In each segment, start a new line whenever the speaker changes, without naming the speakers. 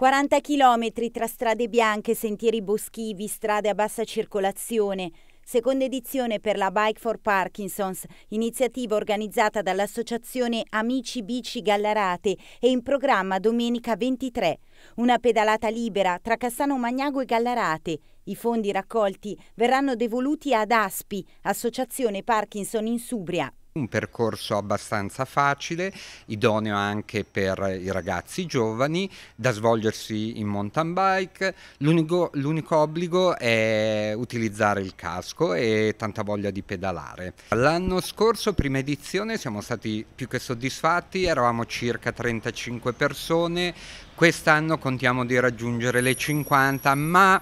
40 km tra strade bianche, sentieri boschivi, strade a bassa circolazione. Seconda edizione per la Bike for Parkinson's, iniziativa organizzata dall'associazione Amici Bici Gallarate e in programma domenica 23. Una pedalata libera tra Cassano Magnago e Gallarate. I fondi raccolti verranno devoluti ad ASPI, Associazione Parkinson in Subria
un percorso abbastanza facile, idoneo anche per i ragazzi giovani, da svolgersi in mountain bike. L'unico, l'unico obbligo è utilizzare il casco e tanta voglia di pedalare. L'anno scorso, prima edizione, siamo stati più che soddisfatti, eravamo circa 35 persone, quest'anno contiamo di raggiungere le 50, ma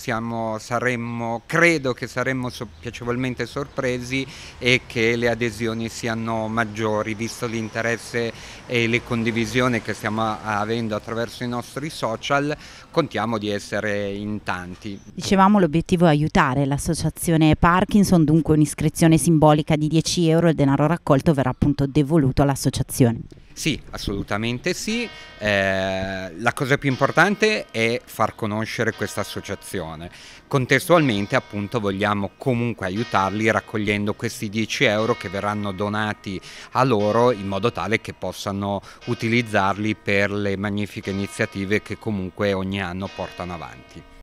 siamo, saremmo, credo che saremmo so piacevolmente sorpresi e che le adesioni siano maggiori, visto l'interesse e le condivisioni che stiamo avendo attraverso i nostri social, contiamo di essere in tanti.
Dicevamo l'obiettivo è aiutare l'associazione Parkinson, dunque un'iscrizione simbolica di 10 euro, il denaro raccolto verrà appunto devoluto all'associazione.
Sì, assolutamente sì. Eh, la cosa più importante è far conoscere questa associazione persone. Contestualmente appunto vogliamo comunque aiutarli raccogliendo questi 10 euro che verranno donati a loro in modo tale che possano utilizzarli per le magnifiche iniziative che comunque ogni anno portano avanti.